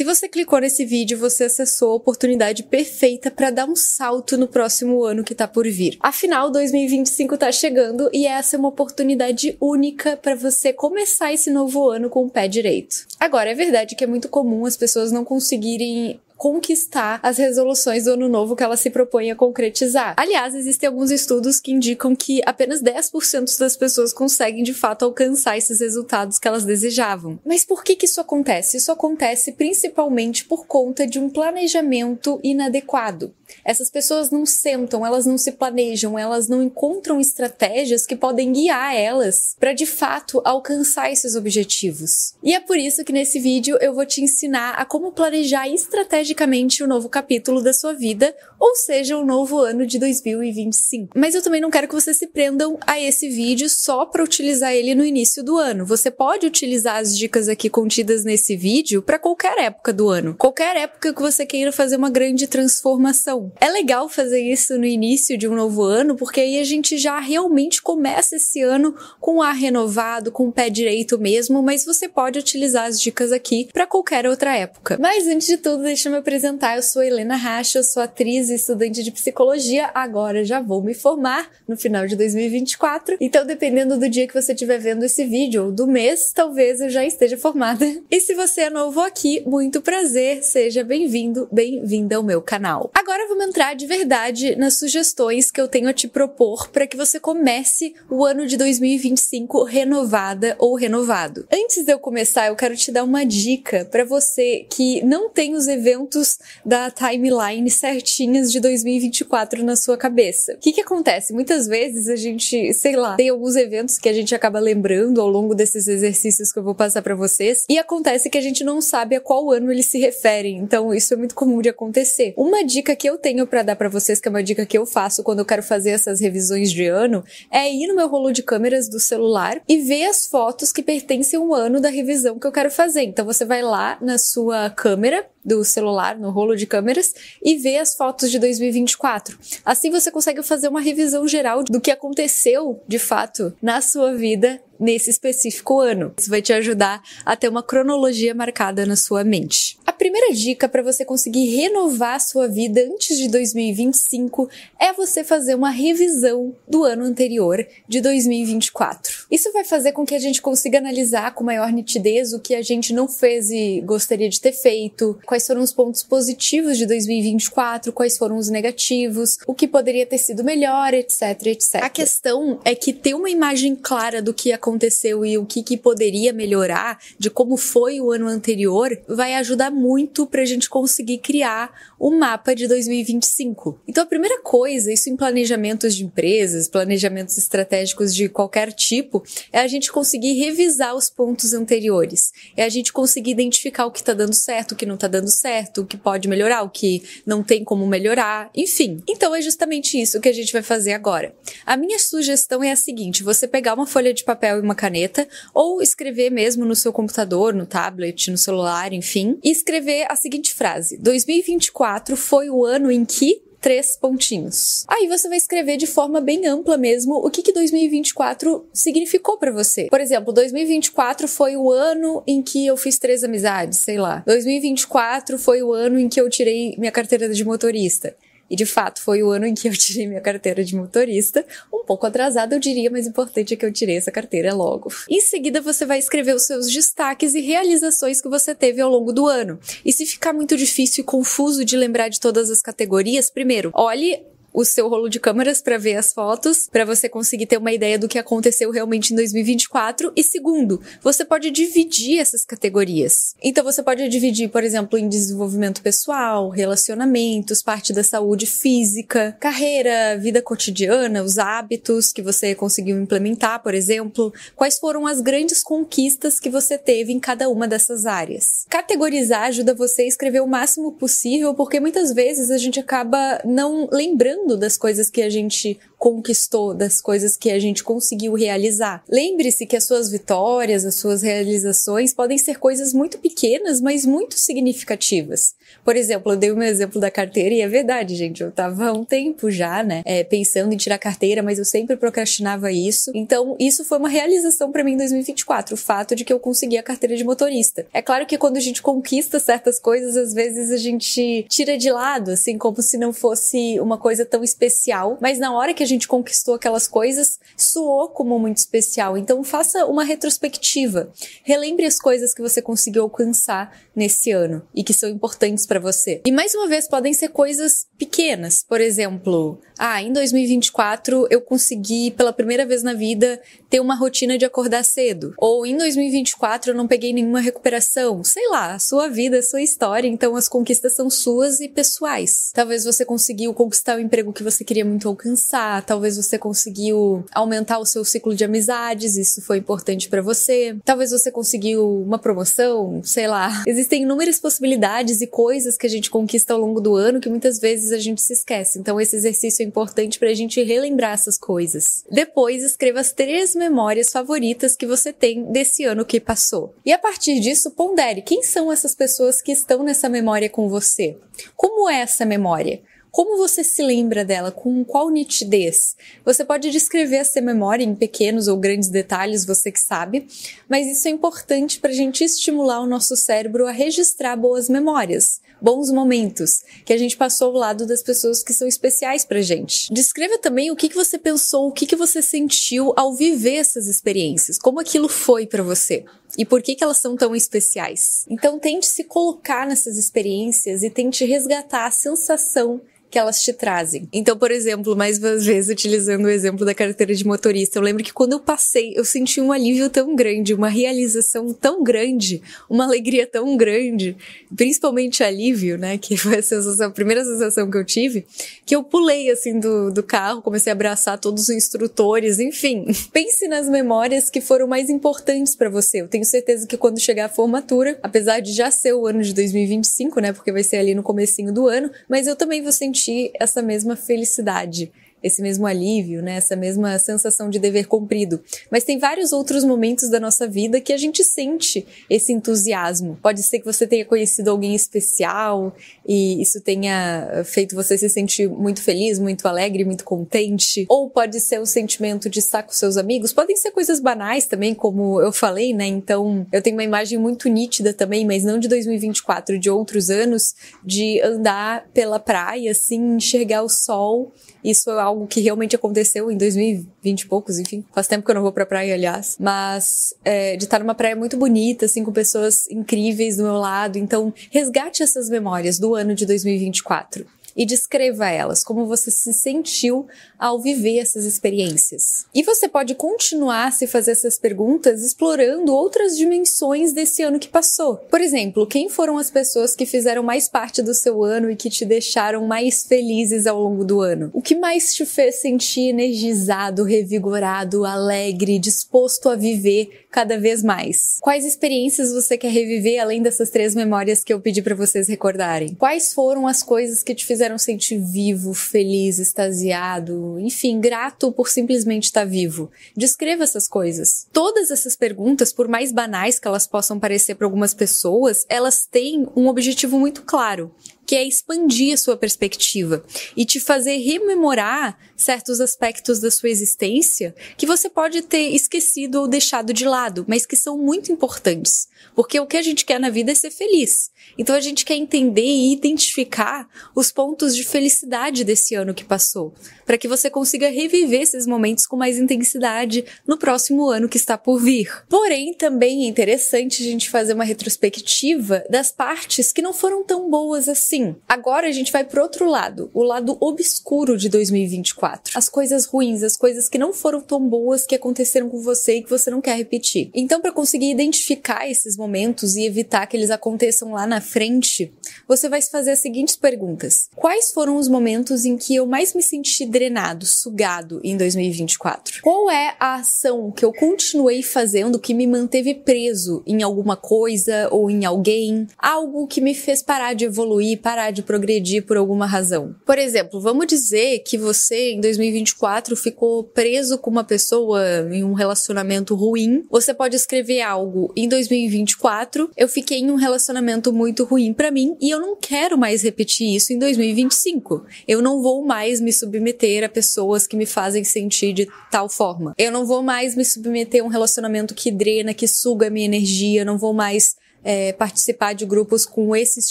Se você clicou nesse vídeo, você acessou a oportunidade perfeita para dar um salto no próximo ano que está por vir. Afinal, 2025 está chegando e essa é uma oportunidade única para você começar esse novo ano com o pé direito. Agora, é verdade que é muito comum as pessoas não conseguirem conquistar as resoluções do ano novo que ela se propõe a concretizar. Aliás, existem alguns estudos que indicam que apenas 10% das pessoas conseguem de fato alcançar esses resultados que elas desejavam. Mas por que, que isso acontece? Isso acontece principalmente por conta de um planejamento inadequado. Essas pessoas não sentam, elas não se planejam, elas não encontram estratégias que podem guiar elas para de fato alcançar esses objetivos. E é por isso que nesse vídeo eu vou te ensinar a como planejar estrategicamente o novo capítulo da sua vida, ou seja, o novo ano de 2025. Mas eu também não quero que vocês se prendam a esse vídeo só para utilizar ele no início do ano. Você pode utilizar as dicas aqui contidas nesse vídeo para qualquer época do ano, qualquer época que você queira fazer uma grande transformação é legal fazer isso no início de um novo ano, porque aí a gente já realmente começa esse ano com ar renovado, com o pé direito mesmo, mas você pode utilizar as dicas aqui para qualquer outra época. Mas antes de tudo, deixa eu me apresentar. Eu sou Helena Racha, eu sou atriz e estudante de psicologia. Agora já vou me formar no final de 2024. Então, dependendo do dia que você estiver vendo esse vídeo ou do mês, talvez eu já esteja formada. E se você é novo aqui, muito prazer, seja bem-vindo, bem-vinda ao meu canal. Agora vamos entrar de verdade nas sugestões que eu tenho a te propor para que você comece o ano de 2025 renovada ou renovado. Antes de eu começar, eu quero te dar uma dica para você que não tem os eventos da timeline certinhas de 2024 na sua cabeça. O que, que acontece? Muitas vezes a gente, sei lá, tem alguns eventos que a gente acaba lembrando ao longo desses exercícios que eu vou passar para vocês e acontece que a gente não sabe a qual ano eles se referem. Então isso é muito comum de acontecer. Uma dica que eu tenho para dar para vocês, que é uma dica que eu faço quando eu quero fazer essas revisões de ano, é ir no meu rolo de câmeras do celular e ver as fotos que pertencem ao ano da revisão que eu quero fazer. Então você vai lá na sua câmera do celular, no rolo de câmeras, e ver as fotos de 2024. Assim você consegue fazer uma revisão geral do que aconteceu de fato na sua vida nesse específico ano. Isso vai te ajudar a ter uma cronologia marcada na sua mente. A primeira dica para você conseguir renovar a sua vida antes de 2025 é você fazer uma revisão do ano anterior de 2024. Isso vai fazer com que a gente consiga analisar com maior nitidez o que a gente não fez e gostaria de ter feito, quais foram os pontos positivos de 2024, quais foram os negativos, o que poderia ter sido melhor, etc, etc. A questão é que ter uma imagem clara do que aconteceu e o que, que poderia melhorar, de como foi o ano anterior, vai ajudar muito para a gente conseguir criar o mapa de 2025. Então, a primeira coisa, isso em planejamentos de empresas, planejamentos estratégicos de qualquer tipo, é a gente conseguir revisar os pontos anteriores. É a gente conseguir identificar o que tá dando certo, o que não tá dando certo, o que pode melhorar, o que não tem como melhorar, enfim. Então é justamente isso que a gente vai fazer agora. A minha sugestão é a seguinte: você pegar uma folha de papel e uma caneta, ou escrever mesmo no seu computador, no tablet, no celular, enfim, e escrever a seguinte frase: 2024 foi o ano em que três pontinhos. Aí você vai escrever de forma bem ampla mesmo o que, que 2024 significou para você. Por exemplo, 2024 foi o ano em que eu fiz três amizades, sei lá. 2024 foi o ano em que eu tirei minha carteira de motorista. E de fato, foi o ano em que eu tirei minha carteira de motorista. Um pouco atrasada, eu diria, mas o importante é que eu tirei essa carteira logo. Em seguida, você vai escrever os seus destaques e realizações que você teve ao longo do ano. E se ficar muito difícil e confuso de lembrar de todas as categorias, primeiro, olhe o seu rolo de câmeras para ver as fotos, para você conseguir ter uma ideia do que aconteceu realmente em 2024. E segundo, você pode dividir essas categorias. Então você pode dividir, por exemplo, em desenvolvimento pessoal, relacionamentos, parte da saúde física, carreira, vida cotidiana, os hábitos que você conseguiu implementar, por exemplo, quais foram as grandes conquistas que você teve em cada uma dessas áreas. Categorizar ajuda você a escrever o máximo possível, porque muitas vezes a gente acaba não lembrando lembrando das coisas que a gente conquistou, das coisas que a gente conseguiu realizar. Lembre-se que as suas vitórias, as suas realizações podem ser coisas muito pequenas, mas muito significativas. Por exemplo, eu dei o meu exemplo da carteira e é verdade, gente. Eu tava há um tempo já, né, é, pensando em tirar carteira, mas eu sempre procrastinava isso. Então, isso foi uma realização para mim em 2024, o fato de que eu consegui a carteira de motorista. É claro que quando a gente conquista certas coisas, às vezes a gente tira de lado, assim, como se não fosse uma coisa tão especial, mas na hora que a gente conquistou aquelas coisas soou como muito especial. Então faça uma retrospectiva. Relembre as coisas que você conseguiu alcançar nesse ano e que são importantes para você. E mais uma vez, podem ser coisas pequenas. Por exemplo, ah, em 2024 eu consegui pela primeira vez na vida ter uma rotina de acordar cedo. Ou em 2024 eu não peguei nenhuma recuperação. Sei lá, a sua vida, a sua história, então as conquistas são suas e pessoais. Talvez você conseguiu conquistar o emprego que você queria muito alcançar, talvez você conseguiu aumentar o seu ciclo de amizades, isso foi importante para você. Talvez você conseguiu uma promoção, sei lá. Existem inúmeras possibilidades e coisas que a gente conquista ao longo do ano que muitas vezes a gente se esquece. Então esse exercício é importante para a gente relembrar essas coisas. Depois escreva as três memórias favoritas que você tem desse ano que passou. E a partir disso pondere quem são essas pessoas que estão nessa memória com você. Como é essa memória? Como você se lembra dela? Com qual nitidez? Você pode descrever essa memória em pequenos ou grandes detalhes, você que sabe, mas isso é importante para a gente estimular o nosso cérebro a registrar boas memórias, bons momentos que a gente passou ao lado das pessoas que são especiais para a gente. Descreva também o que, que você pensou, o que, que você sentiu ao viver essas experiências, como aquilo foi para você e por que, que elas são tão especiais. Então, tente se colocar nessas experiências e tente resgatar a sensação que elas te trazem. Então, por exemplo, mais uma vez utilizando o exemplo da carteira de motorista, eu lembro que quando eu passei, eu senti um alívio tão grande, uma realização tão grande, uma alegria tão grande, principalmente alívio, né? Que foi a, sensação, a primeira sensação que eu tive, que eu pulei assim do, do carro, comecei a abraçar todos os instrutores, enfim. Pense nas memórias que foram mais importantes para você. Eu tenho certeza que quando chegar a formatura, apesar de já ser o ano de 2025, né? Porque vai ser ali no comecinho do ano, mas eu também vou sentir sentir essa mesma felicidade esse mesmo alívio, né? essa mesma sensação de dever cumprido. Mas tem vários outros momentos da nossa vida que a gente sente esse entusiasmo. Pode ser que você tenha conhecido alguém especial e isso tenha eh, feito você se sentir muito feliz, muito alegre, muito contente. Ou pode ser o um sentimento de estar com seus amigos. Podem ser coisas banais também, como eu falei, né? Então, eu tenho uma imagem muito nítida também, mas não de 2024, de outros anos, de andar pela praia, assim, enxergar o sol. Isso é algo que realmente aconteceu em 2020 e poucos, enfim. Faz tempo que eu não vou pra praia, aliás. Mas é, de estar numa praia muito bonita, assim, com pessoas incríveis do meu lado. Então, resgate essas memórias do ano de 2024 e descreva elas, como você se sentiu ao viver essas experiências. E você pode continuar a se fazer essas perguntas explorando outras dimensões desse ano que passou. Por exemplo, quem foram as pessoas que fizeram mais parte do seu ano e que te deixaram mais felizes ao longo do ano? O que mais te fez sentir energizado, revigorado, alegre, disposto a viver cada vez mais? Quais experiências você quer reviver além dessas três memórias que eu pedi para vocês recordarem? Quais foram as coisas que te fizeram fizeram sentir vivo, feliz, extasiado, enfim, grato por simplesmente estar vivo? Descreva essas coisas. Todas essas perguntas, por mais banais que elas possam parecer para algumas pessoas, elas têm um objetivo muito claro, que é expandir a sua perspectiva e te fazer rememorar certos aspectos da sua existência que você pode ter esquecido ou deixado de lado, mas que são muito importantes. Porque o que a gente quer na vida é ser feliz. Então a gente quer entender e identificar os pontos de felicidade desse ano que passou, para que você consiga reviver esses momentos com mais intensidade no próximo ano que está por vir. Porém, também é interessante a gente fazer uma retrospectiva das partes que não foram tão boas assim. Agora a gente vai para outro lado, o lado obscuro de 2024. As coisas ruins, as coisas que não foram tão boas que aconteceram com você e que você não quer repetir. Então, para conseguir identificar esses momentos e evitar que eles aconteçam lá na frente, você vai se fazer as seguintes perguntas. Quais foram os momentos em que eu mais me senti drenado, sugado em 2024? Qual é a ação que eu continuei fazendo que me manteve preso em alguma coisa ou em alguém? Algo que me fez parar de evoluir, parar de progredir por alguma razão. Por exemplo, vamos dizer que você em 2024 ficou preso com uma pessoa em um relacionamento ruim. Você pode escrever algo em 2024, eu fiquei em um relacionamento muito ruim para mim e eu eu não quero mais repetir isso em 2025. Eu não vou mais me submeter a pessoas que me fazem sentir de tal forma. Eu não vou mais me submeter a um relacionamento que drena, que suga a minha energia. Eu não vou mais é, participar de grupos com esses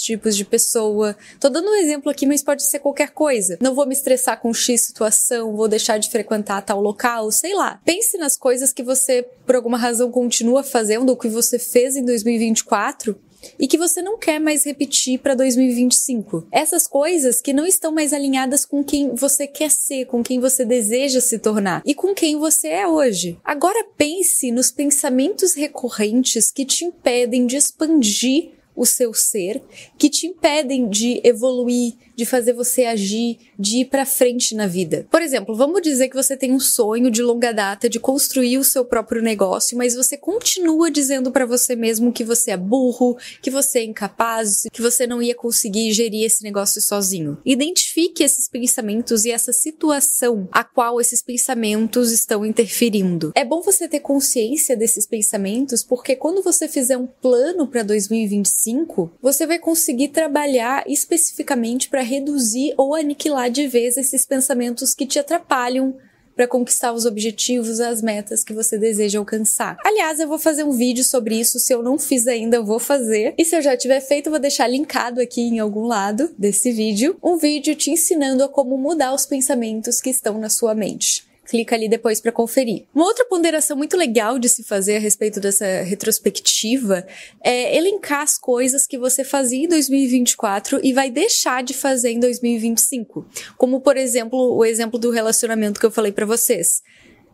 tipos de pessoa. Tô dando um exemplo aqui, mas pode ser qualquer coisa. Não vou me estressar com X situação, vou deixar de frequentar tal local, sei lá. Pense nas coisas que você, por alguma razão, continua fazendo ou que você fez em 2024 e que você não quer mais repetir para 2025. Essas coisas que não estão mais alinhadas com quem você quer ser, com quem você deseja se tornar e com quem você é hoje. Agora pense nos pensamentos recorrentes que te impedem de expandir o seu ser, que te impedem de evoluir, de fazer você agir, de ir para frente na vida. Por exemplo, vamos dizer que você tem um sonho de longa data de construir o seu próprio negócio, mas você continua dizendo para você mesmo que você é burro, que você é incapaz, que você não ia conseguir gerir esse negócio sozinho. Identifique esses pensamentos e essa situação a qual esses pensamentos estão interferindo. É bom você ter consciência desses pensamentos, porque quando você fizer um plano para 2025, você vai conseguir trabalhar especificamente para reduzir ou aniquilar de vez esses pensamentos que te atrapalham para conquistar os objetivos, as metas que você deseja alcançar. Aliás, eu vou fazer um vídeo sobre isso, se eu não fiz ainda, eu vou fazer. E se eu já tiver feito, eu vou deixar linkado aqui em algum lado desse vídeo, um vídeo te ensinando a como mudar os pensamentos que estão na sua mente clica ali depois para conferir. Uma outra ponderação muito legal de se fazer a respeito dessa retrospectiva é elencar as coisas que você fazia em 2024 e vai deixar de fazer em 2025. Como, por exemplo, o exemplo do relacionamento que eu falei para vocês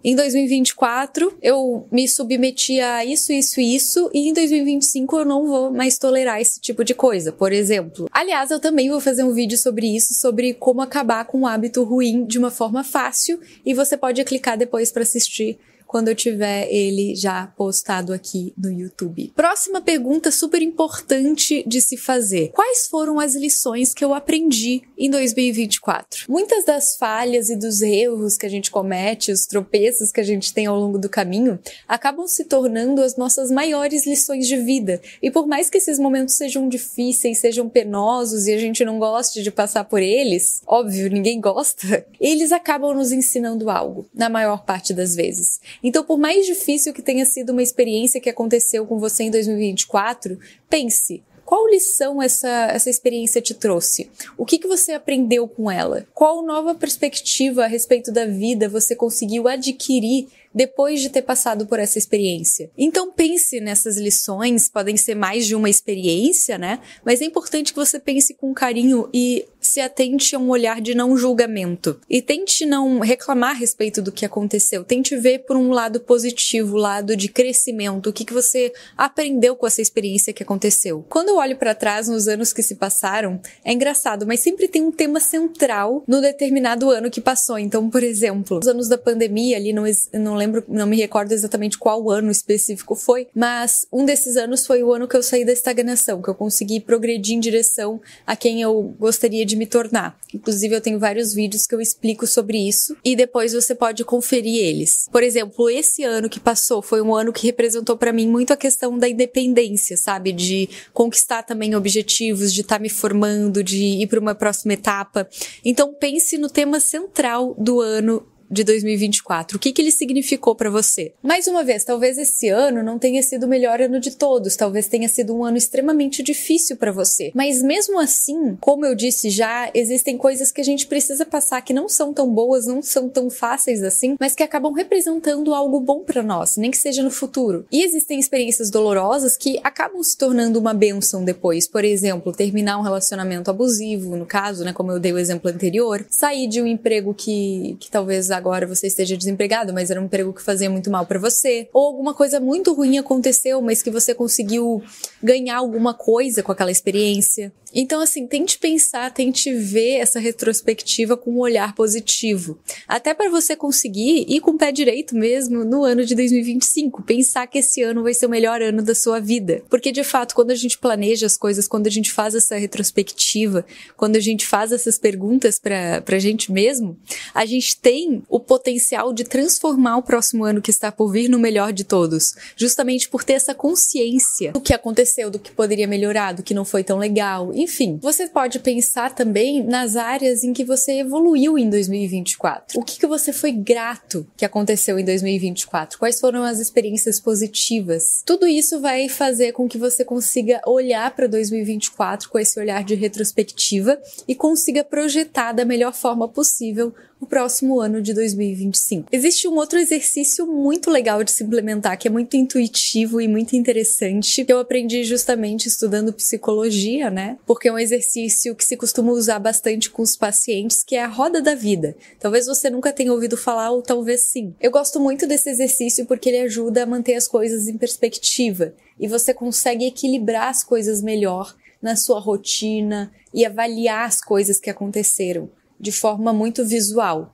em 2024 eu me submeti a isso, isso e isso, e em 2025 eu não vou mais tolerar esse tipo de coisa, por exemplo. Aliás, eu também vou fazer um vídeo sobre isso, sobre como acabar com um hábito ruim de uma forma fácil, e você pode clicar depois para assistir quando eu tiver ele já postado aqui no YouTube. Próxima pergunta super importante de se fazer: quais foram as lições que eu aprendi em 2024? Muitas das falhas e dos erros que a gente comete, os tropeços que a gente tem ao longo do caminho, acabam se tornando as nossas maiores lições de vida. E por mais que esses momentos sejam difíceis, sejam penosos e a gente não goste de passar por eles, óbvio, ninguém gosta, eles acabam nos ensinando algo, na maior parte das vezes. Então, por mais difícil que tenha sido uma experiência que aconteceu com você em 2024, pense. Qual lição essa, essa experiência te trouxe? O que, que você aprendeu com ela? Qual nova perspectiva a respeito da vida você conseguiu adquirir depois de ter passado por essa experiência. Então pense nessas lições, podem ser mais de uma experiência, né? Mas é importante que você pense com carinho e se atente a um olhar de não julgamento e tente não reclamar a respeito do que aconteceu. Tente ver por um lado positivo, lado de crescimento, o que, que você aprendeu com essa experiência que aconteceu. Quando eu olho para trás nos anos que se passaram, é engraçado, mas sempre tem um tema central no determinado ano que passou. Então, por exemplo, os anos da pandemia ali, não, não lembro, não me recordo exatamente qual ano específico foi, mas um desses anos foi o ano que eu saí da estagnação, que eu consegui progredir em direção a quem eu gostaria de de me tornar. Inclusive, eu tenho vários vídeos que eu explico sobre isso e depois você pode conferir eles. Por exemplo, esse ano que passou foi um ano que representou para mim muito a questão da independência, sabe? De conquistar também objetivos, de estar tá me formando, de ir para uma próxima etapa. Então, pense no tema central do ano de 2024? O que, que ele significou para você? Mais uma vez, talvez esse ano não tenha sido o melhor ano de todos, talvez tenha sido um ano extremamente difícil para você. Mas mesmo assim, como eu disse já, existem coisas que a gente precisa passar que não são tão boas, não são tão fáceis assim, mas que acabam representando algo bom para nós, nem que seja no futuro. E existem experiências dolorosas que acabam se tornando uma benção depois. Por exemplo, terminar um relacionamento abusivo, no caso, né, como eu dei o exemplo anterior, sair de um emprego que, que talvez agora você esteja desempregado, mas era um emprego que fazia muito mal para você, ou alguma coisa muito ruim aconteceu, mas que você conseguiu ganhar alguma coisa com aquela experiência. Então, assim, tente pensar, tente ver essa retrospectiva com um olhar positivo, até para você conseguir ir com o pé direito mesmo no ano de 2025, pensar que esse ano vai ser o melhor ano da sua vida, porque de fato, quando a gente planeja as coisas, quando a gente faz essa retrospectiva, quando a gente faz essas perguntas para a gente mesmo, a gente tem o potencial de transformar o próximo ano que está por vir no melhor de todos, justamente por ter essa consciência do que aconteceu, do que poderia melhorar, do que não foi tão legal, enfim. Você pode pensar também nas áreas em que você evoluiu em 2024. O que, que você foi grato que aconteceu em 2024? Quais foram as experiências positivas? Tudo isso vai fazer com que você consiga olhar para 2024 com esse olhar de retrospectiva e consiga projetar da melhor forma possível o próximo ano de 2025. Existe um outro exercício muito legal de se implementar, que é muito intuitivo e muito interessante, que eu aprendi justamente estudando psicologia, né? Porque é um exercício que se costuma usar bastante com os pacientes, que é a roda da vida. Talvez você nunca tenha ouvido falar, ou talvez sim. Eu gosto muito desse exercício porque ele ajuda a manter as coisas em perspectiva e você consegue equilibrar as coisas melhor na sua rotina e avaliar as coisas que aconteceram de forma muito visual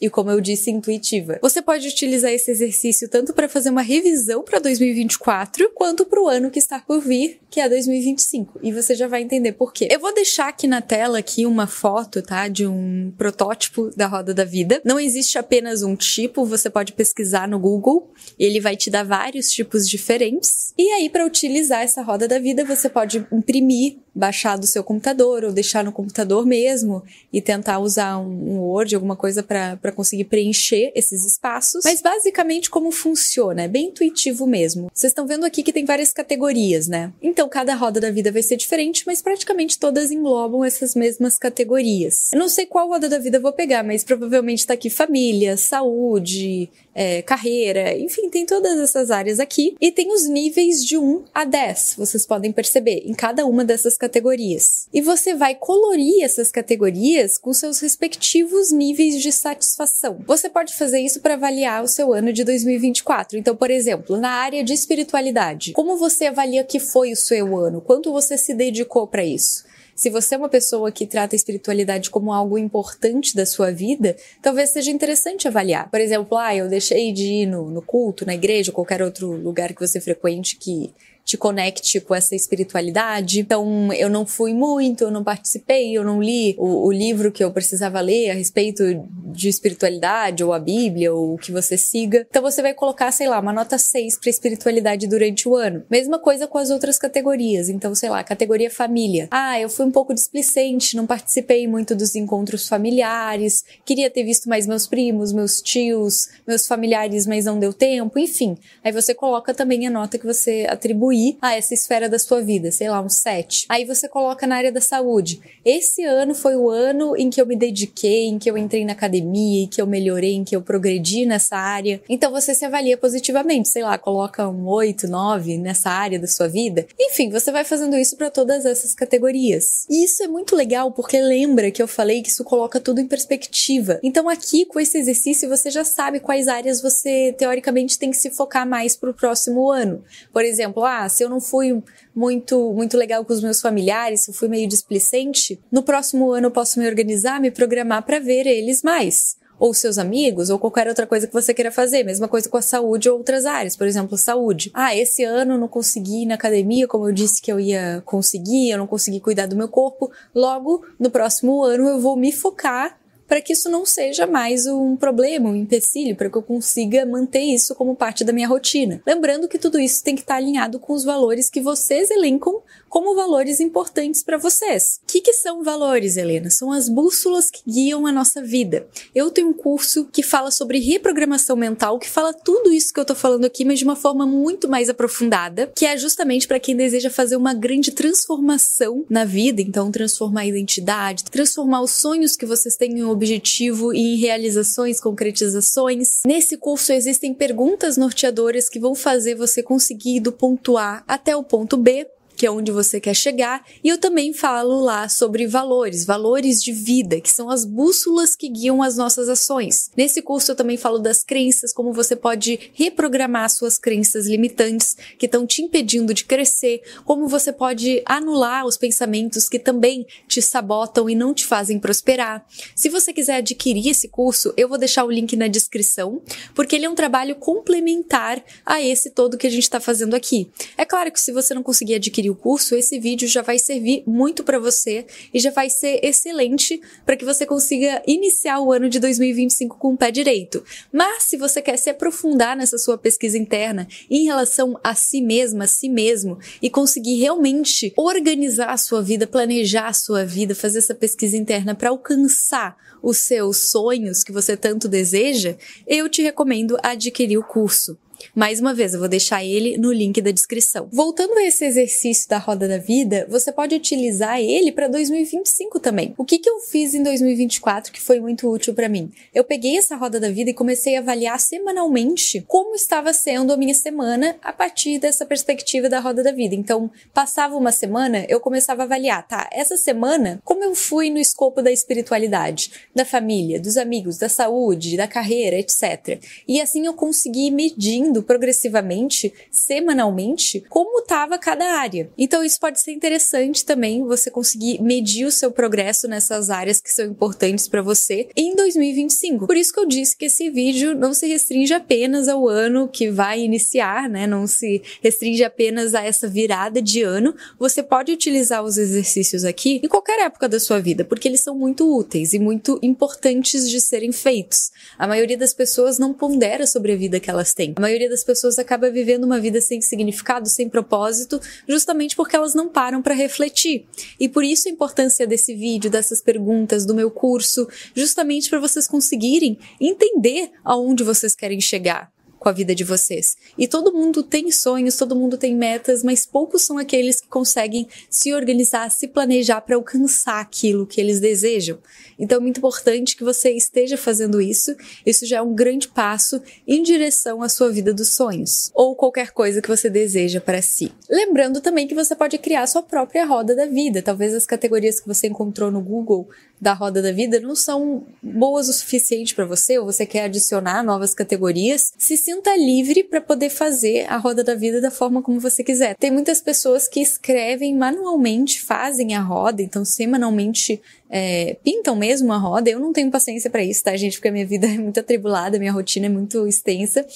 e como eu disse, intuitiva. Você pode utilizar esse exercício tanto para fazer uma revisão para 2024, quanto para o ano que está por vir, que é 2025, e você já vai entender por quê. Eu vou deixar aqui na tela aqui uma foto, tá, de um protótipo da roda da vida. Não existe apenas um tipo, você pode pesquisar no Google, ele vai te dar vários tipos diferentes. E aí para utilizar essa roda da vida, você pode imprimir baixar do seu computador ou deixar no computador mesmo e tentar usar um, um Word, alguma coisa para conseguir preencher esses espaços. Mas basicamente como funciona, é bem intuitivo mesmo. Vocês estão vendo aqui que tem várias categorias, né? Então cada roda da vida vai ser diferente, mas praticamente todas englobam essas mesmas categorias. Eu não sei qual roda da vida eu vou pegar, mas provavelmente está aqui família, saúde, é, carreira, enfim, tem todas essas áreas aqui e tem os níveis de 1 a 10. Vocês podem perceber em cada uma dessas categorias. E você vai colorir essas categorias com seus respectivos níveis de satisfação. Você pode fazer isso para avaliar o seu ano de 2024. Então, por exemplo, na área de espiritualidade, como você avalia que foi o seu ano? Quanto você se dedicou para isso? Se você é uma pessoa que trata a espiritualidade como algo importante da sua vida, talvez seja interessante avaliar. Por exemplo, ah, eu deixei de ir no, no culto, na igreja, ou qualquer outro lugar que você frequente que te conecte com essa espiritualidade. Então, eu não fui muito, eu não participei, eu não li o, o, livro que eu precisava ler a respeito de espiritualidade, ou a Bíblia, ou o que você siga. Então, você vai colocar, sei lá, uma nota 6 para espiritualidade durante o ano. Mesma coisa com as outras categorias. Então, sei lá, categoria família. Ah, eu fui um pouco displicente, não participei muito dos encontros familiares, queria ter visto mais meus primos, meus tios, meus familiares, mas não deu tempo, enfim. Aí você coloca também a nota que você atribui a essa esfera da sua vida, sei lá, um 7. Aí você coloca na área da saúde. Esse ano foi o ano em que eu me dediquei, em que eu entrei na academia, em que eu melhorei, em que eu progredi nessa área. Então você se avalia positivamente, sei lá, coloca um 8, 9 nessa área da sua vida. Enfim, você vai fazendo isso para todas essas categorias. E isso é muito legal porque lembra que eu falei que isso coloca tudo em perspectiva. Então aqui com esse exercício você já sabe quais áreas você teoricamente tem que se focar mais pro próximo ano. Por exemplo, ah, ah, se eu não fui muito, muito legal com os meus familiares, se eu fui meio displicente, no próximo ano eu posso me organizar, me programar para ver eles mais ou seus amigos, ou qualquer outra coisa que você queira fazer. Mesma coisa com a saúde ou outras áreas, por exemplo, saúde. Ah, esse ano eu não consegui ir na academia, como eu disse que eu ia conseguir, eu não consegui cuidar do meu corpo. Logo, no próximo ano eu vou me focar para que isso não seja mais um problema, um empecilho, para que eu consiga manter isso como parte da minha rotina. Lembrando que tudo isso tem que estar alinhado com os valores que vocês elencam como valores importantes para vocês. O que, que são valores, Helena? São as bússolas que guiam a nossa vida. Eu tenho um curso que fala sobre reprogramação mental, que fala tudo isso que eu tô falando aqui, mas de uma forma muito mais aprofundada, que é justamente para quem deseja fazer uma grande transformação na vida, então transformar a identidade, transformar os sonhos que vocês têm em objetivo e em realizações, concretizações. Nesse curso existem perguntas norteadoras que vão fazer você conseguir do ponto A até o ponto B que é onde você quer chegar, e eu também falo lá sobre valores, valores de vida, que são as bússolas que guiam as nossas ações. Nesse curso eu também falo das crenças, como você pode reprogramar suas crenças limitantes que estão te impedindo de crescer, como você pode anular os pensamentos que também te sabotam e não te fazem prosperar. Se você quiser adquirir esse curso, eu vou deixar o link na descrição, porque ele é um trabalho complementar a esse todo que a gente está fazendo aqui. É claro que se você não conseguir adquirir adquirir o curso, esse vídeo já vai servir muito para você e já vai ser excelente para que você consiga iniciar o ano de 2025 com o pé direito. Mas se você quer se aprofundar nessa sua pesquisa interna em relação a si mesma, a si mesmo e conseguir realmente organizar a sua vida, planejar a sua vida, fazer essa pesquisa interna para alcançar os seus sonhos que você tanto deseja, eu te recomendo adquirir o curso. Mais uma vez, eu vou deixar ele no link da descrição. Voltando a esse exercício da roda da vida, você pode utilizar ele para 2025 também. O que, que eu fiz em 2024 que foi muito útil para mim? Eu peguei essa roda da vida e comecei a avaliar semanalmente como estava sendo a minha semana a partir dessa perspectiva da roda da vida. Então, passava uma semana, eu começava a avaliar, tá? Essa semana, como eu fui no escopo da espiritualidade, da família, dos amigos, da saúde, da carreira, etc. E assim eu consegui medir vendo progressivamente, semanalmente, como estava cada área. Então isso pode ser interessante também você conseguir medir o seu progresso nessas áreas que são importantes para você em 2025. Por isso que eu disse que esse vídeo não se restringe apenas ao ano que vai iniciar, né? Não se restringe apenas a essa virada de ano. Você pode utilizar os exercícios aqui em qualquer época da sua vida, porque eles são muito úteis e muito importantes de serem feitos. A maioria das pessoas não pondera sobre a vida que elas têm. A maioria das pessoas acaba vivendo uma vida sem significado, sem propósito, justamente porque elas não param para refletir. E por isso a importância desse vídeo, dessas perguntas, do meu curso, justamente para vocês conseguirem entender aonde vocês querem chegar com a vida de vocês. E todo mundo tem sonhos, todo mundo tem metas, mas poucos são aqueles que conseguem se organizar, se planejar para alcançar aquilo que eles desejam. Então é muito importante que você esteja fazendo isso. Isso já é um grande passo em direção à sua vida dos sonhos ou qualquer coisa que você deseja para si. Lembrando também que você pode criar sua própria roda da vida. Talvez as categorias que você encontrou no Google da roda da vida não são boas o suficiente para você, ou você quer adicionar novas categorias, se sinta livre para poder fazer a roda da vida da forma como você quiser. Tem muitas pessoas que escrevem manualmente, fazem a roda, então semanalmente é, pintam mesmo a roda. Eu não tenho paciência para isso, tá, gente? Porque a minha vida é muito atribulada, minha rotina é muito extensa.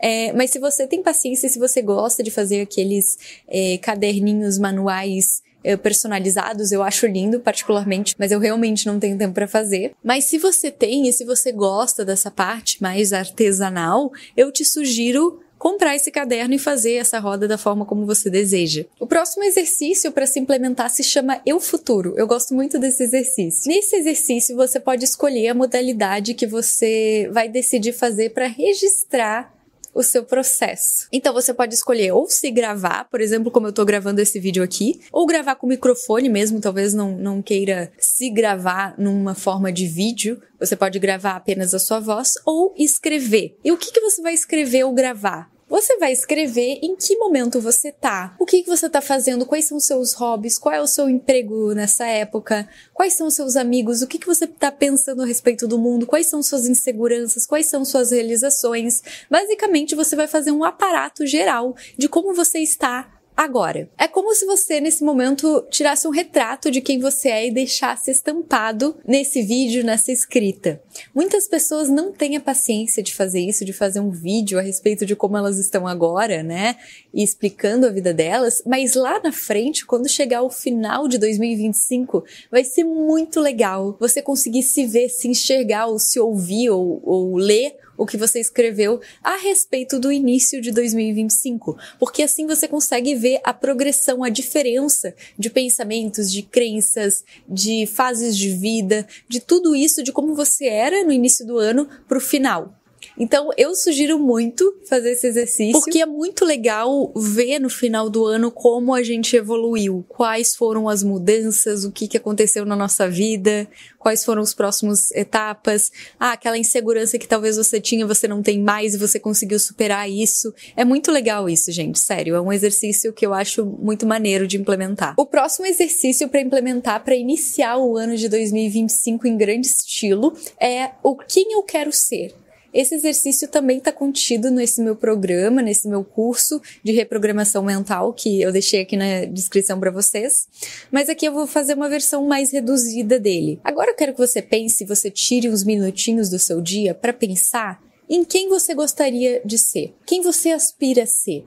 É, mas se você tem paciência, se você gosta de fazer aqueles é, caderninhos manuais eh, personalizados, eu acho lindo particularmente, mas eu realmente não tenho tempo para fazer. Mas se você tem e se você gosta dessa parte mais artesanal, eu te sugiro comprar esse caderno e fazer essa roda da forma como você deseja. O próximo exercício para se implementar se chama Eu Futuro. Eu gosto muito desse exercício. Nesse exercício, você pode escolher a modalidade que você vai decidir fazer para registrar o seu processo. Então você pode escolher ou se gravar, por exemplo, como eu tô gravando esse vídeo aqui, ou gravar com microfone mesmo, talvez não, não queira se gravar numa forma de vídeo, você pode gravar apenas a sua voz ou escrever. E o que, que você vai escrever ou gravar? Você vai escrever em que momento você tá, o que, que você tá fazendo, quais são os seus hobbies, qual é o seu emprego nessa época, quais são os seus amigos, o que, que você tá pensando a respeito do mundo, quais são suas inseguranças, quais são suas realizações. Basicamente, você vai fazer um aparato geral de como você está agora. É como se você, nesse momento, tirasse um retrato de quem você é e deixasse estampado nesse vídeo, nessa escrita. Muitas pessoas não têm a paciência de fazer isso, de fazer um vídeo a respeito de como elas estão agora, né? E explicando a vida delas, mas lá na frente, quando chegar o final de 2025, vai ser muito legal você conseguir se ver, se enxergar, ou se ouvir, ou, ou ler o que você escreveu a respeito do início de 2025, porque assim você consegue ver a progressão, a diferença de pensamentos, de crenças, de fases de vida, de tudo isso, de como você era no início do ano para o final. Então, eu sugiro muito fazer esse exercício, porque é muito legal ver no final do ano como a gente evoluiu, quais foram as mudanças, o que, que aconteceu na nossa vida, quais foram os próximos etapas. Ah, aquela insegurança que talvez você tinha, você não tem mais e você conseguiu superar isso. É muito legal isso, gente, sério. É um exercício que eu acho muito maneiro de implementar. O próximo exercício para implementar, para iniciar o ano de 2025 em grande estilo, é o quem eu quero ser esse exercício também está contido nesse meu programa, nesse meu curso de reprogramação mental que eu deixei aqui na descrição para vocês. Mas aqui eu vou fazer uma versão mais reduzida dele. Agora eu quero que você pense, você tire uns minutinhos do seu dia para pensar em quem você gostaria de ser, quem você aspira a ser.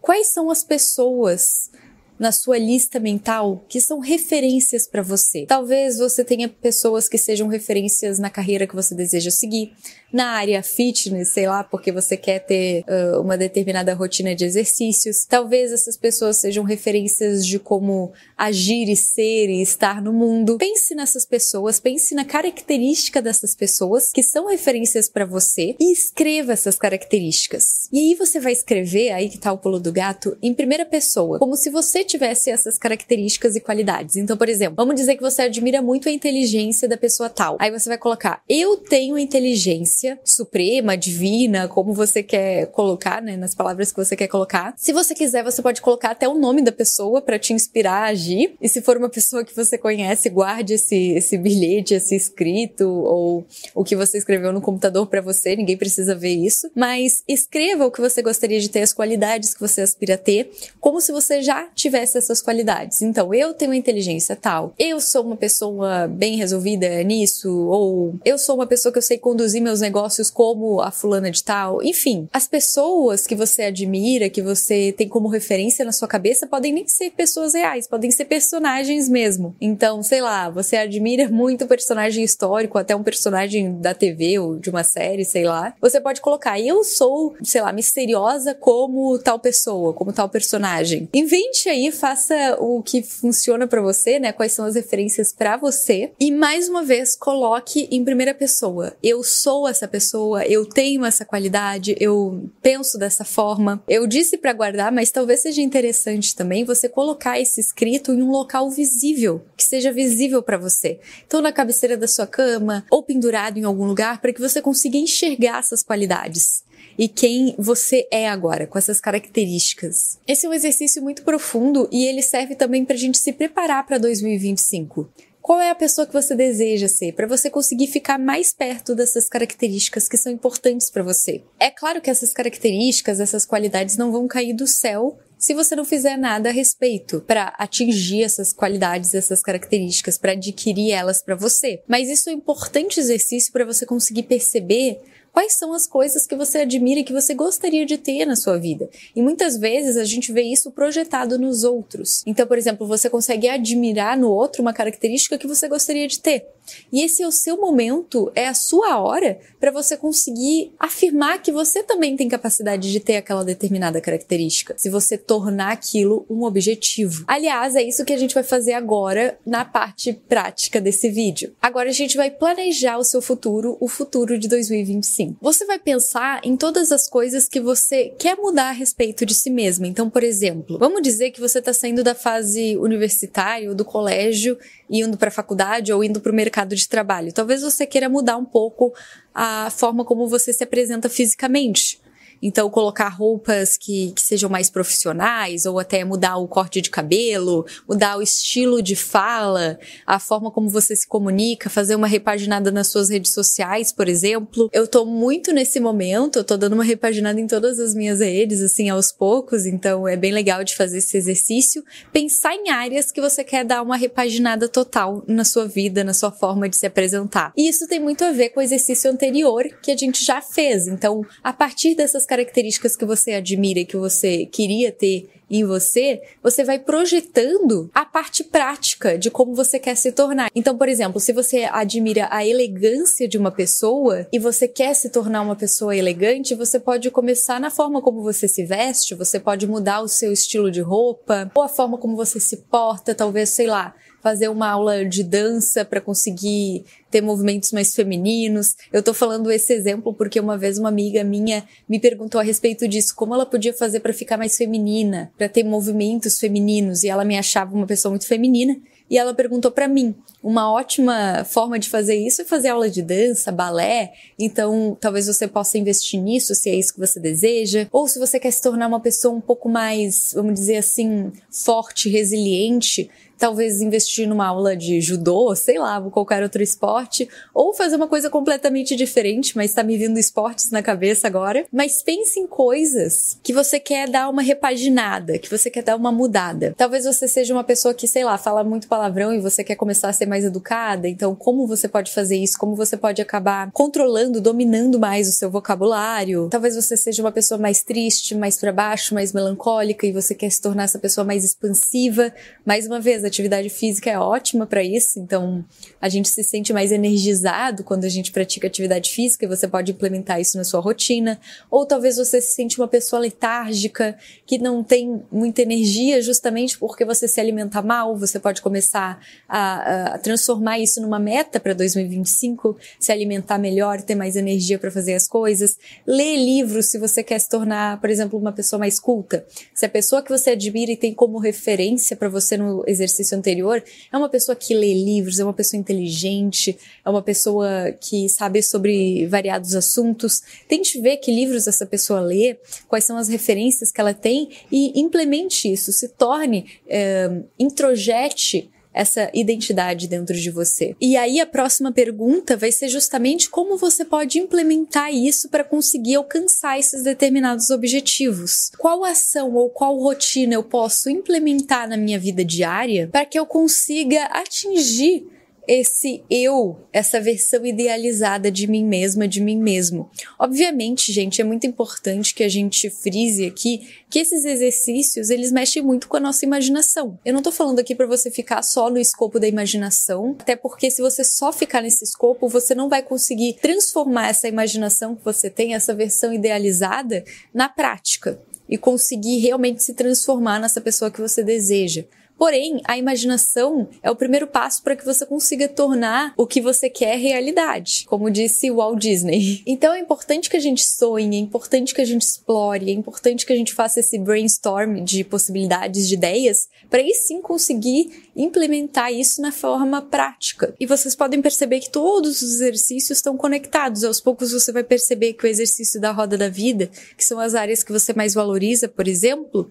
Quais são as pessoas na sua lista mental que são referências para você. Talvez você tenha pessoas que sejam referências na carreira que você deseja seguir, na área fitness, sei lá, porque você quer ter uh, uma determinada rotina de exercícios. Talvez essas pessoas sejam referências de como agir e ser e estar no mundo. Pense nessas pessoas, pense na característica dessas pessoas que são referências para você e escreva essas características. E aí você vai escrever, aí que tá o pulo do gato, em primeira pessoa, como se você tivesse essas características e qualidades. Então, por exemplo, vamos dizer que você admira muito a inteligência da pessoa tal. Aí você vai colocar: "Eu tenho inteligência suprema, divina, como você quer colocar, né, nas palavras que você quer colocar. Se você quiser, você pode colocar até o nome da pessoa para te inspirar a agir. E se for uma pessoa que você conhece, guarde esse, esse bilhete, esse escrito ou o que você escreveu no computador para você, ninguém precisa ver isso. Mas escreva o que você gostaria de ter, as qualidades que você aspira a ter, como se você já tivesse essas qualidades. Então, eu tenho uma inteligência tal, eu sou uma pessoa bem resolvida nisso, ou eu sou uma pessoa que eu sei conduzir meus negócios negócios como a fulana de tal, enfim, as pessoas que você admira, que você tem como referência na sua cabeça, podem nem ser pessoas reais, podem ser personagens mesmo. Então, sei lá, você admira muito um personagem histórico, até um personagem da TV ou de uma série, sei lá. Você pode colocar, eu sou, sei lá, misteriosa como tal pessoa, como tal personagem. Invente aí, faça o que funciona para você, né? Quais são as referências para você. E mais uma vez, coloque em primeira pessoa. Eu sou a essa pessoa, eu tenho essa qualidade, eu penso dessa forma. Eu disse para guardar, mas talvez seja interessante também você colocar esse escrito em um local visível, que seja visível para você. Então na cabeceira da sua cama ou pendurado em algum lugar para que você consiga enxergar essas qualidades e quem você é agora, com essas características. Esse é um exercício muito profundo e ele serve também para a gente se preparar para 2025 qual é a pessoa que você deseja ser, para você conseguir ficar mais perto dessas características que são importantes para você. É claro que essas características, essas qualidades não vão cair do céu se você não fizer nada a respeito para atingir essas qualidades, essas características, para adquirir elas para você. Mas isso é um importante exercício para você conseguir perceber quais são as coisas que você admira e que você gostaria de ter na sua vida. E muitas vezes a gente vê isso projetado nos outros. Então, por exemplo, você consegue admirar no outro uma característica que você gostaria de ter. E esse é o seu momento, é a sua hora para você conseguir afirmar que você também tem capacidade de ter aquela determinada característica, se você tornar aquilo um objetivo. Aliás, é isso que a gente vai fazer agora na parte prática desse vídeo. Agora a gente vai planejar o seu futuro, o futuro de 2025. Você vai pensar em todas as coisas que você quer mudar a respeito de si mesma. Então, por exemplo, vamos dizer que você está saindo da fase universitária ou do colégio, indo para a faculdade ou indo para o mercado mercado de trabalho. Talvez você queira mudar um pouco a forma como você se apresenta fisicamente. Então, colocar roupas que, que sejam mais profissionais, ou até mudar o corte de cabelo, mudar o estilo de fala, a forma como você se comunica, fazer uma repaginada nas suas redes sociais, por exemplo. Eu tô muito nesse momento, eu tô dando uma repaginada em todas as minhas redes, assim, aos poucos, então é bem legal de fazer esse exercício. Pensar em áreas que você quer dar uma repaginada total na sua vida, na sua forma de se apresentar. E isso tem muito a ver com o exercício anterior que a gente já fez. Então, a partir dessas características que você admira e que você queria ter em você, você vai projetando a parte prática de como você quer se tornar. Então, por exemplo, se você admira a elegância de uma pessoa e você quer se tornar uma pessoa elegante, você pode começar na forma como você se veste, você pode mudar o seu estilo de roupa ou a forma como você se porta, talvez, sei lá fazer uma aula de dança para conseguir ter movimentos mais femininos. Eu tô falando esse exemplo porque uma vez uma amiga minha me perguntou a respeito disso, como ela podia fazer para ficar mais feminina, para ter movimentos femininos, e ela me achava uma pessoa muito feminina. E ela perguntou para mim, uma ótima forma de fazer isso é fazer aula de dança, balé. Então, talvez você possa investir nisso, se é isso que você deseja, ou se você quer se tornar uma pessoa um pouco mais, vamos dizer assim, forte, resiliente, talvez investir numa aula de judô, sei lá, ou qualquer outro esporte, ou fazer uma coisa completamente diferente, mas está me vindo esportes na cabeça agora. Mas pense em coisas que você quer dar uma repaginada, que você quer dar uma mudada. Talvez você seja uma pessoa que, sei lá, fala muito palavrão e você quer começar a ser mais educada, então como você pode fazer isso? Como você pode acabar controlando, dominando mais o seu vocabulário? Talvez você seja uma pessoa mais triste, mais para baixo, mais melancólica e você quer se tornar essa pessoa mais expansiva. Mais uma vez, a atividade física é ótima para isso, então a gente se sente mais energizado quando a gente pratica atividade física e você pode implementar isso na sua rotina. Ou talvez você se sente uma pessoa letárgica, que não tem muita energia justamente porque você se alimenta mal, você pode começar a, a transformar isso numa meta para 2025, se alimentar melhor, ter mais energia para fazer as coisas. Ler livros se você quer se tornar, por exemplo, uma pessoa mais culta. Se a pessoa que você admira e tem como referência para você no exercício exercício anterior, é uma pessoa que lê livros, é uma pessoa inteligente, é uma pessoa que sabe sobre variados assuntos. Tente ver que livros essa pessoa lê, quais são as referências que ela tem e implemente isso, se torne, é, introjete essa identidade dentro de você. E aí a próxima pergunta vai ser justamente como você pode implementar isso para conseguir alcançar esses determinados objetivos. Qual ação ou qual rotina eu posso implementar na minha vida diária para que eu consiga atingir esse eu, essa versão idealizada de mim mesma, de mim mesmo. Obviamente, gente, é muito importante que a gente frise aqui que esses exercícios, eles mexem muito com a nossa imaginação. Eu não tô falando aqui para você ficar só no escopo da imaginação, até porque se você só ficar nesse escopo, você não vai conseguir transformar essa imaginação que você tem, essa versão idealizada, na prática e conseguir realmente se transformar nessa pessoa que você deseja. Porém, a imaginação é o primeiro passo para que você consiga tornar o que você quer realidade, como disse Walt Disney. Então é importante que a gente sonhe, é importante que a gente explore, é importante que a gente faça esse brainstorm de possibilidades, de ideias, para aí sim conseguir implementar isso na forma prática. E vocês podem perceber que todos os exercícios estão conectados. Aos poucos você vai perceber que o exercício da roda da vida, que são as áreas que você mais valoriza, por exemplo,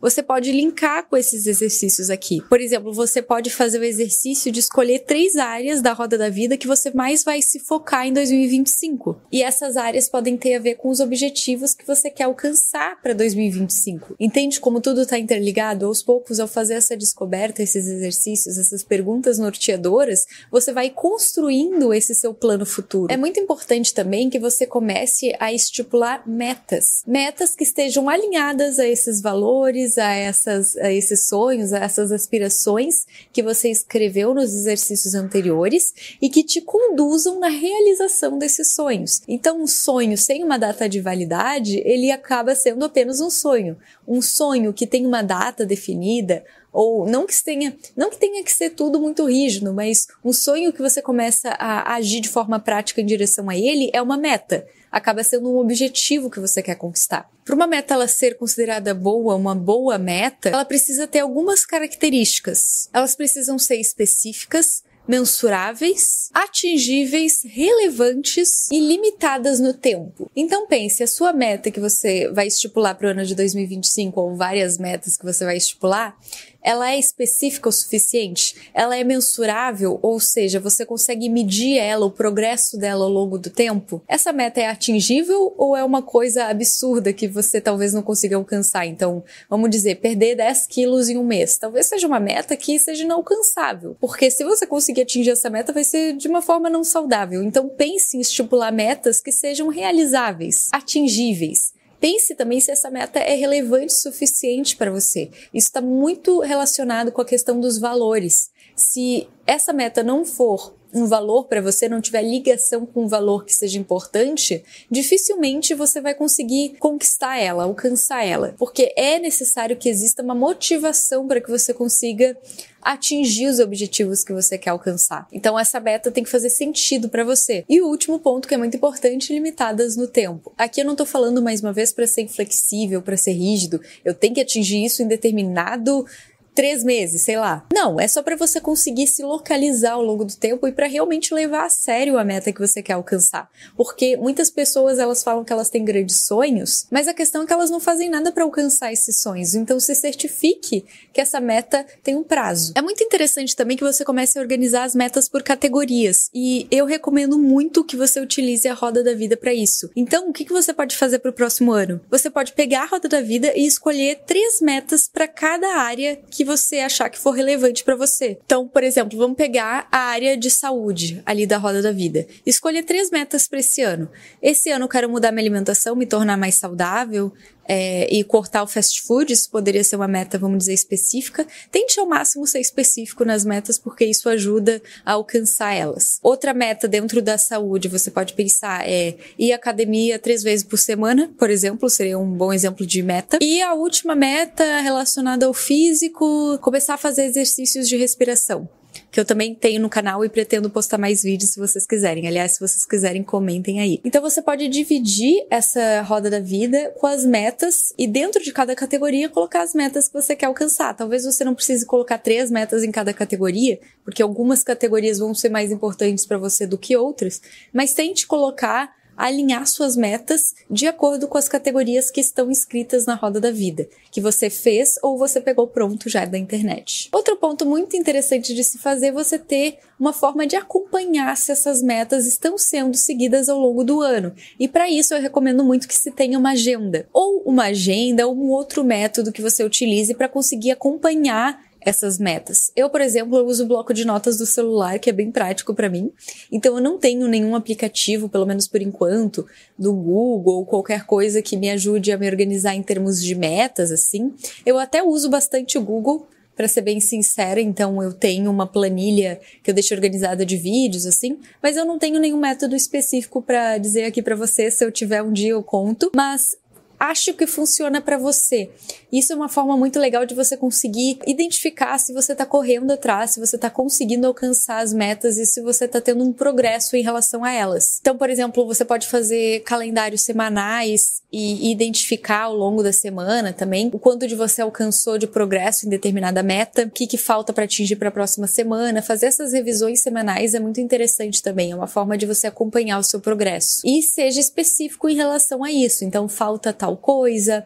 você pode linkar com esses exercícios aqui. Por exemplo, você pode fazer o exercício de escolher três áreas da roda da vida que você mais vai se focar em 2025. E essas áreas podem ter a ver com os objetivos que você quer alcançar para 2025. Entende como tudo está interligado? Aos poucos, ao fazer essa descoberta, esses exercícios, essas perguntas norteadoras, você vai construindo esse seu plano futuro. É muito importante também que você comece a estipular metas. Metas que estejam alinhadas a esses valores, a, essas, a esses sonhos, a essas essas aspirações que você escreveu nos exercícios anteriores e que te conduzam na realização desses sonhos. Então, um sonho sem uma data de validade, ele acaba sendo apenas um sonho. Um sonho que tem uma data definida, ou não que tenha, não que tenha que ser tudo muito rígido, mas um sonho que você começa a agir de forma prática em direção a ele é uma meta. Acaba sendo um objetivo que você quer conquistar. Para uma meta ela ser considerada boa, uma boa meta, ela precisa ter algumas características. Elas precisam ser específicas, mensuráveis, atingíveis, relevantes e limitadas no tempo. Então pense, a sua meta que você vai estipular para o ano de 2025 ou várias metas que você vai estipular, ela é específica o suficiente? Ela é mensurável, ou seja, você consegue medir ela, o progresso dela ao longo do tempo? Essa meta é atingível ou é uma coisa absurda que você talvez não consiga alcançar? Então, vamos dizer, perder 10 quilos em um mês. Talvez seja uma meta que seja inalcançável, porque se você conseguir atingir essa meta, vai ser de uma forma não saudável. Então, pense em estipular metas que sejam realizáveis, atingíveis pense também se essa meta é relevante o suficiente para você. Isso está muito relacionado com a questão dos valores. Se essa meta não for um valor para você, não tiver ligação com um valor que seja importante, dificilmente você vai conseguir conquistar ela, alcançar ela, porque é necessário que exista uma motivação para que você consiga atingir os objetivos que você quer alcançar. Então essa meta tem que fazer sentido para você. E o último ponto que é muito importante, limitadas no tempo. Aqui eu não estou falando mais uma vez para ser inflexível, para ser rígido. Eu tenho que atingir isso em determinado três meses, sei lá. Não, é só para você conseguir se localizar ao longo do tempo e para realmente levar a sério a meta que você quer alcançar. Porque muitas pessoas elas falam que elas têm grandes sonhos, mas a questão é que elas não fazem nada para alcançar esses sonhos. Então se certifique que essa meta tem um prazo. É muito interessante também que você comece a organizar as metas por categorias e eu recomendo muito que você utilize a roda da vida para isso. Então, o que você pode fazer para o próximo ano? Você pode pegar a roda da vida e escolher três metas para cada área que que você achar que for relevante para você. Então, por exemplo, vamos pegar a área de saúde ali da roda da vida. Escolha três metas para esse ano. Esse ano eu quero mudar minha alimentação, me tornar mais saudável, é, e cortar o fast food, isso poderia ser uma meta, vamos dizer, específica. Tente ao máximo ser específico nas metas, porque isso ajuda a alcançar elas. Outra meta dentro da saúde, você pode pensar, é ir à academia três vezes por semana, por exemplo, seria um bom exemplo de meta. E a última meta relacionada ao físico, começar a fazer exercícios de respiração que eu também tenho no canal e pretendo postar mais vídeos se vocês quiserem. Aliás, se vocês quiserem, comentem aí. Então você pode dividir essa roda da vida com as metas e dentro de cada categoria colocar as metas que você quer alcançar. Talvez você não precise colocar três metas em cada categoria, porque algumas categorias vão ser mais importantes para você do que outras, mas tente colocar alinhar suas metas de acordo com as categorias que estão escritas na roda da vida, que você fez ou você pegou pronto já da internet. Outro ponto muito interessante de se fazer é você ter uma forma de acompanhar se essas metas estão sendo seguidas ao longo do ano. E para isso eu recomendo muito que se tenha uma agenda, ou uma agenda ou um outro método que você utilize para conseguir acompanhar essas metas. Eu, por exemplo, eu uso o bloco de notas do celular, que é bem prático para mim. Então eu não tenho nenhum aplicativo, pelo menos por enquanto, do Google ou qualquer coisa que me ajude a me organizar em termos de metas assim. Eu até uso bastante o Google, para ser bem sincera, então eu tenho uma planilha que eu deixo organizada de vídeos assim, mas eu não tenho nenhum método específico para dizer aqui para você, se eu tiver um dia eu conto, mas acha que funciona para você. Isso é uma forma muito legal de você conseguir identificar se você está correndo atrás, se você está conseguindo alcançar as metas e se você está tendo um progresso em relação a elas. Então, por exemplo, você pode fazer calendários semanais e identificar ao longo da semana também o quanto de você alcançou de progresso em determinada meta, o que, que falta para atingir para a próxima semana. Fazer essas revisões semanais é muito interessante também, é uma forma de você acompanhar o seu progresso. E seja específico em relação a isso. Então, falta tal tal coisa.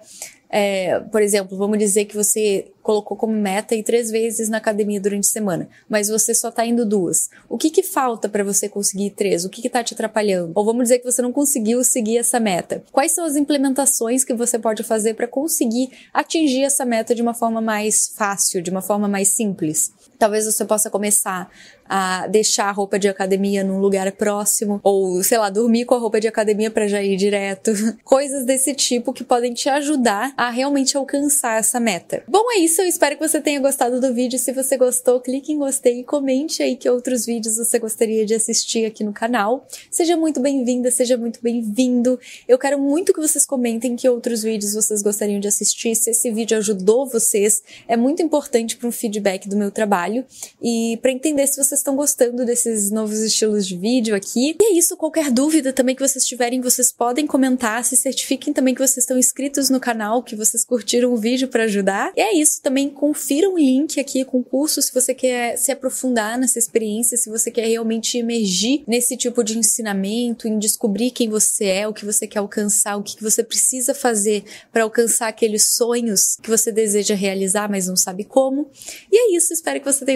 É, por exemplo, vamos dizer que você colocou como meta ir três vezes na academia durante a semana, mas você só está indo duas. O que, que falta para você conseguir três? O que está te atrapalhando? Ou vamos dizer que você não conseguiu seguir essa meta. Quais são as implementações que você pode fazer para conseguir atingir essa meta de uma forma mais fácil, de uma forma mais simples? Talvez você possa começar a deixar a roupa de academia num lugar próximo, ou sei lá, dormir com a roupa de academia para já ir direto. Coisas desse tipo que podem te ajudar a realmente alcançar essa meta. Bom, é isso isso, eu espero que você tenha gostado do vídeo. Se você gostou, clique em gostei e comente aí que outros vídeos você gostaria de assistir aqui no canal. Seja muito bem-vinda, seja muito bem-vindo. Eu quero muito que vocês comentem que outros vídeos vocês gostariam de assistir, se esse vídeo ajudou vocês. É muito importante para um feedback do meu trabalho e para entender se vocês estão gostando desses novos estilos de vídeo aqui. E é isso, qualquer dúvida também que vocês tiverem, vocês podem comentar, se certifiquem também que vocês estão inscritos no canal, que vocês curtiram o vídeo para ajudar. E é isso também confira um link aqui com o curso se você quer se aprofundar nessa experiência, se você quer realmente emergir nesse tipo de ensinamento, em descobrir quem você é, o que você quer alcançar, o que você precisa fazer para alcançar aqueles sonhos que você deseja realizar, mas não sabe como. E é isso, espero que você tenha